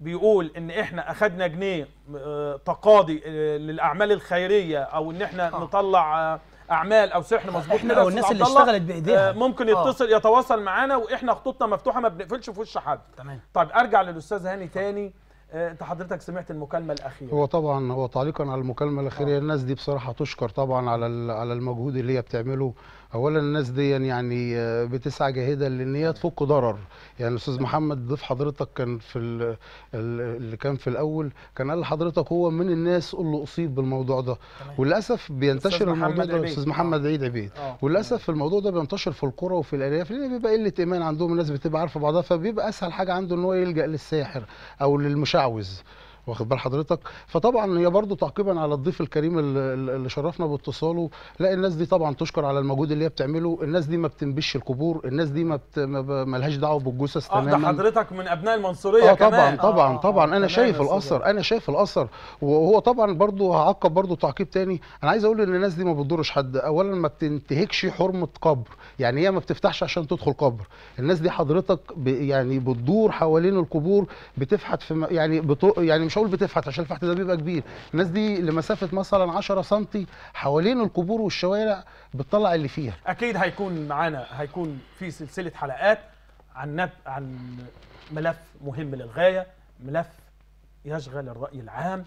بيقول ان احنا اخدنا جنيه آه، تقاضي آه، للاعمال الخيريه او ان احنا آه. نطلع آه، اعمال او سحر مظبوط احنا او الناس اللي اشتغلت بايديها ممكن يتصل آه. يتواصل معانا واحنا خطوطنا مفتوحه ما بنقفلش في وش حد تمام طيب ارجع للاستاذ هاني تاني انت حضرتك سمعت المكالمه الاخيره هو طبعا هو تعليقا على المكالمه الاخيره آه. الناس دي بصراحه تشكر طبعا على على المجهود اللي هي بتعمله اولا الناس دي يعني, يعني، آه، بتسعى جاهدا لان هي تفك ضرر يعني الاستاذ محمد ضيف حضرتك كان في اللي كان في الاول كان قال لحضرتك هو من الناس اللي اصيب بالموضوع ده وللاسف بينتشر الموضوع ده الاستاذ محمد آه. عيد عبيد آه. وللاسف الموضوع ده بينتشر في القرى وفي الارياف لان بيبقى قله ايمان عندهم الناس بتبقى عارفه بعضها فبيبقى اسهل حاجه عنده ان هو يلجا للساحر او للمشعوذ واخد بال حضرتك فطبعا هي برضو تعقيبا على الضيف الكريم اللي شرفنا باتصاله لا الناس دي طبعا تشكر على المجهود اللي هي بتعمله الناس دي ما بتنبش القبور الناس دي ما بت... ملهاش دعوه بالجثث آه، تماما ده حضرتك من ابناء المنصوريه آه كمان طبعا طبعا آه, آه، طبعا آه انا شايف الاثر انا شايف الاثر وهو طبعا برضو هعقب برضو تعقيب تاني انا عايز اقول ان الناس دي ما بتضرش حد اولا ما بتنتهكش حرمه قبر يعني هي ما بتفتحش عشان تدخل قبر الناس دي حضرتك ب... يعني بتدور حوالين القبور بتفحت في يعني بتو... يعني مش مش هقول بتفحت عشان الفحت ده بيبقى كبير الناس دي لمسافه مثلا 10 سم حوالين القبور والشوارع بتطلع اللي فيها اكيد هيكون معانا هيكون في سلسله حلقات عن نب... عن ملف مهم للغايه ملف يشغل الراي العام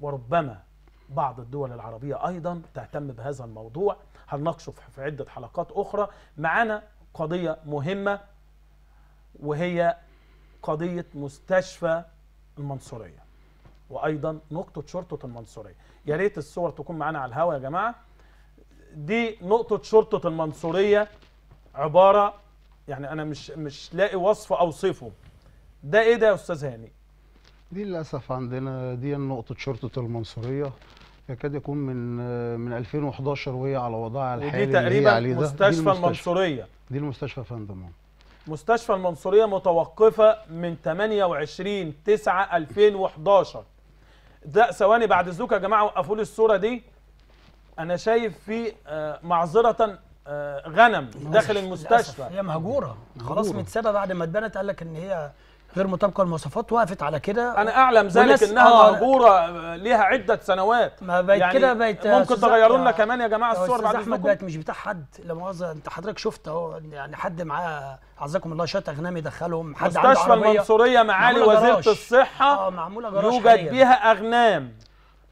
وربما بعض الدول العربيه ايضا تهتم بهذا الموضوع هنناقشه في عده حلقات اخرى معانا قضيه مهمه وهي قضيه مستشفى المنصوريه وايضا نقطه شرطه المنصوريه يا ريت الصور تكون معانا على الهوا يا جماعه دي نقطه شرطه المنصوريه عباره يعني انا مش مش لاقي وصف اوصفه ده ايه ده يا استاذ هاني دي للاسف عندنا دي نقطه شرطه المنصوريه يكاد يكون من من 2011 وهي على وضعها الحالي ودي تقريبا مستشفى المنصوريه دي المستشفى فندمون مستشفى المنصورية متوقفة من 28 9 2011 ده ثواني بعد اذنكم يا جماعة وقفوا لي الصورة دي أنا شايف في آه، معذرة آه، غنم داخل المستشفى هي مهجورة خلاص متسابة بعد ما اتبنت قال لك إن هي غير مطابقه للمواصفات وقفت على كده انا اعلم ذلك انها آه مهجوره آه، ليها عده سنوات ما بقت يعني كده بقت ممكن تغيروا لنا كمان يا جماعه الصور بعد احمد بقت مش بتاع حد لا مؤاخذه انت حضرتك شفت اهو يعني حد معاه عزكم الله شات اغنام يدخلهم حد عنده مستشفى المنصوريه معالي وزيره الصحه اه معموله جراج يوجد بها اغنام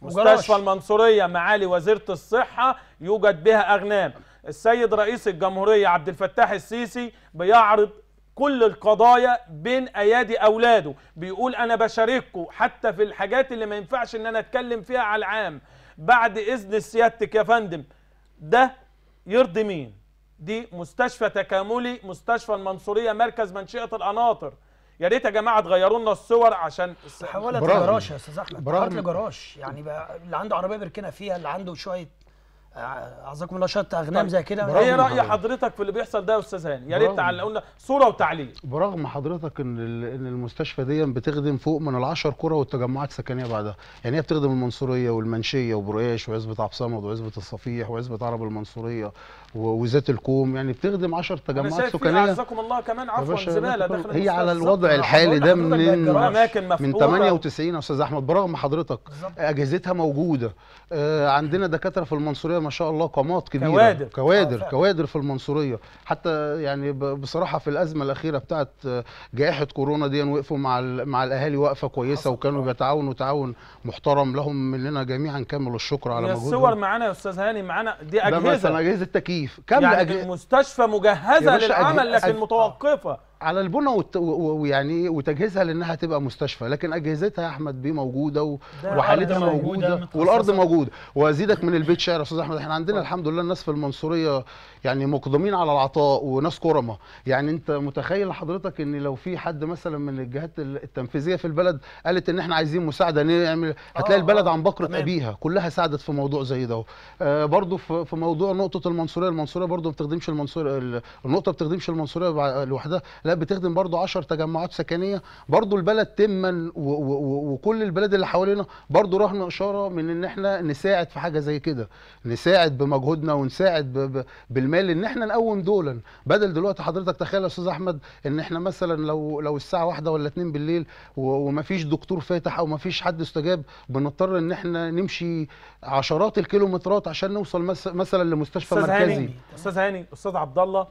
مستشفى المنصوريه معالي وزيره الصحه يوجد بها اغنام السيد رئيس الجمهوريه عبد الفتاح السيسي بيعرض كل القضايا بين ايادي اولاده بيقول انا بشارككم حتى في الحاجات اللي ما ينفعش ان انا اتكلم فيها على العام بعد اذن سيادتك يا فندم ده يرضي مين دي مستشفى تكاملي مستشفى المنصوريه مركز منشئه القناطر يا ريت يا جماعه تغيروا لنا الصور عشان تحولت لجراج يا استاذ احمد تحولت لجراج يعني بقى اللي عنده عربيه بيركنها فيها اللي عنده شويه آه، اعزكم الله شط اغنام طيب. زي كده ايه راي حضرتك في اللي بيحصل ده يا استاذ هاني يا ريت تعلقوا صوره وتعليق برغم حضرتك ان ان المستشفى دي بتخدم فوق من العشر كره قرى والتجمعات السكنيه بعدها يعني هي بتخدم المنصوريه والمنشيه وبرقاش وعزبه عبد الصمد وعزبه الصفيح وعزبه عرب المنصوريه وذات الكوم يعني بتخدم 10 تجمعات سكانيه شايف الله كمان عفوا زباله هي على الوضع الحالي ده من اماكن من 98 يا استاذ احمد برغم حضرتك بالزبط. آه، اجهزتها موجوده آه عندنا دكاتره في المنصوريه ما شاء الله قامات كبيره كوادر كوادر, آه كوادر في المنصوريه حتى يعني بصراحه في الازمه الاخيره بتاعت آه، جائحه كورونا دي وقفوا مع مع الاهالي وقفه كويسه وكانوا آه. بيتعاونوا تعاون محترم لهم مننا جميعا كامل الشكر على مجهودهم الصور معانا يا استاذ هاني معانا دي اجهزه ده مثلا اجهزه تكييف تكييف كم يعني أج... المستشفى مجهزه للعمل لكن أج... متوقفه على البنى وت... ويعني وتجهيزها لانها تبقى مستشفى لكن اجهزتها يا احمد بيه موجوده و... وحالتها موجوده, موجودة والارض موجوده وازيدك من البيت شعر يا استاذ احمد احنا عندنا الحمد لله الناس في المنصوريه يعني مقدمين على العطاء وناس كرمه يعني انت متخيل حضرتك ان لو في حد مثلا من الجهات التنفيذيه في البلد قالت ان احنا عايزين مساعده نعمل آه، هتلاقي البلد آه، عن بكره ابيها كلها ساعدت في موضوع زي ده آه برضو في موضوع نقطه المنصوريه المنصوريه برضو ما بتخدمش المنصوريه النقطه ما بتخدمش المنصوريه لوحدها لا بتخدم برضو 10 تجمعات سكنيه برضو البلد تما وكل البلاد اللي حوالينا برضو رهن اشاره من ان احنا نساعد في حاجه زي كده نساعد بمجهودنا ونساعد بالمال الاحتمال ان احنا نقوم دولا بدل دلوقتي حضرتك تخيل يا استاذ احمد ان احنا مثلا لو لو الساعه واحدة ولا اتنين بالليل ومفيش دكتور فاتح او مفيش حد استجاب بنضطر ان احنا نمشي عشرات الكيلومترات عشان نوصل مثلا لمستشفى أستاذ مركزي هاني. استاذ هاني استاذ عبد الله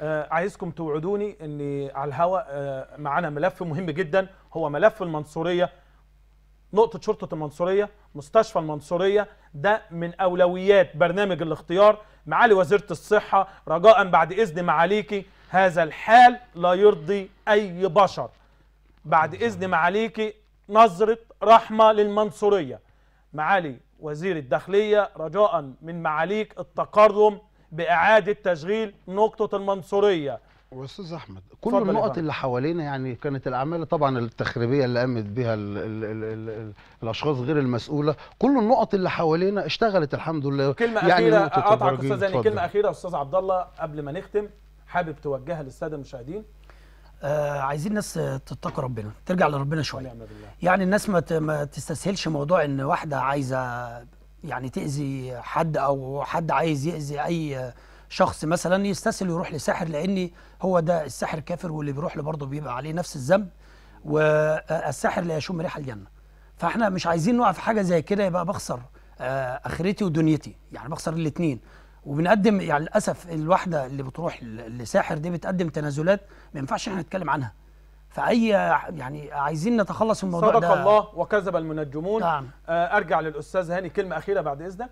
آه عايزكم توعدوني ان على الهواء آه معانا ملف مهم جدا هو ملف المنصوريه نقطة شرطة المنصورية مستشفى المنصورية ده من أولويات برنامج الاختيار معالي وزيرة الصحة رجاء بعد إذن معاليكي هذا الحال لا يرضي أي بشر بعد إذن معاليكي نظرة رحمة للمنصورية معالي وزير الداخلية رجاء من معاليك التقرم بإعادة تشغيل نقطة المنصورية واستاذ احمد كل النقط اللي حوالينا يعني كانت الاعمال طبعا التخريبيه اللي قامت بها الـ الـ الـ الـ الاشخاص غير المسؤوله كل النقط اللي حوالينا اشتغلت الحمد لله كلمه يعني اخيره اقطعك استاذ يعني كلمه اخيره استاذ عبد الله قبل ما نختم حابب توجهها للساده المشاهدين آه عايزين الناس تتقي ربنا ترجع لربنا شويه نعم يعني الناس ما ما تستسهلش موضوع ان واحده عايزه يعني تاذي حد او حد عايز ياذي اي شخص مثلا يستسهل ويروح لساحر لان هو ده الساحر كافر واللي بيروح له برضه بيبقى عليه نفس الذنب والساحر لا يشم ريح الجنه فاحنا مش عايزين نقع في حاجه زي كده يبقى بخسر آه، اخرتي ودنيتي يعني بخسر الاثنين وبنقدم يعني للاسف الواحده اللي بتروح لساحر دي بتقدم تنازلات ما ينفعش احنا نتكلم عنها فاي يعني عايزين نتخلص من الموضوع صدق ده صدق الله وكذب المنجمون نعم. آه، ارجع للاستاذ هاني كلمه اخيره بعد اذنك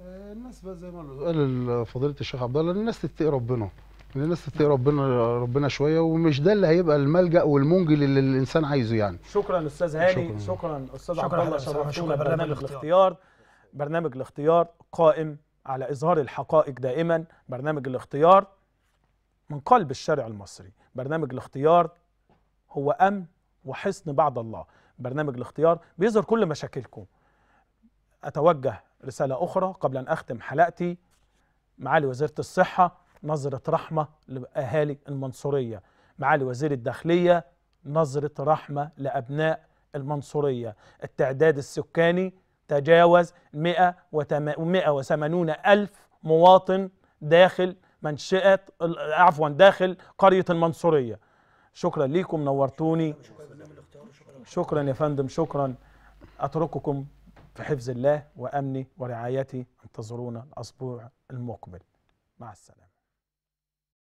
آه، الناس بقى زي ما قال فضيله الشيخ عبد الله الناس تتقي ربنا الناس تتقي ربنا ربنا شويه ومش ده اللي هيبقى الملجا والمنجي اللي الانسان عايزه يعني شكرا استاذ هاني شكرا, شكرا استاذ عبد الله شكرا برنامج الاختيار برنامج الاختيار قائم على اظهار الحقائق دائما برنامج الاختيار من قلب الشارع المصري برنامج الاختيار هو امن وحصن بعد الله برنامج الاختيار بيظهر كل مشاكلكم اتوجه رسالة أخرى قبل أن أختم حلقتي معالي وزيرة الصحة نظرة رحمة لأهالي المنصورية معالي وزير الداخلية نظرة رحمة لأبناء المنصورية التعداد السكاني تجاوز 180 ألف مواطن داخل منشئة عفوا داخل قرية المنصورية شكرا لكم نورتوني شكرا يا فندم شكرا أترككم في حفظ الله وأمني ورعايتي انتظرونا الأسبوع المقبل مع السلامة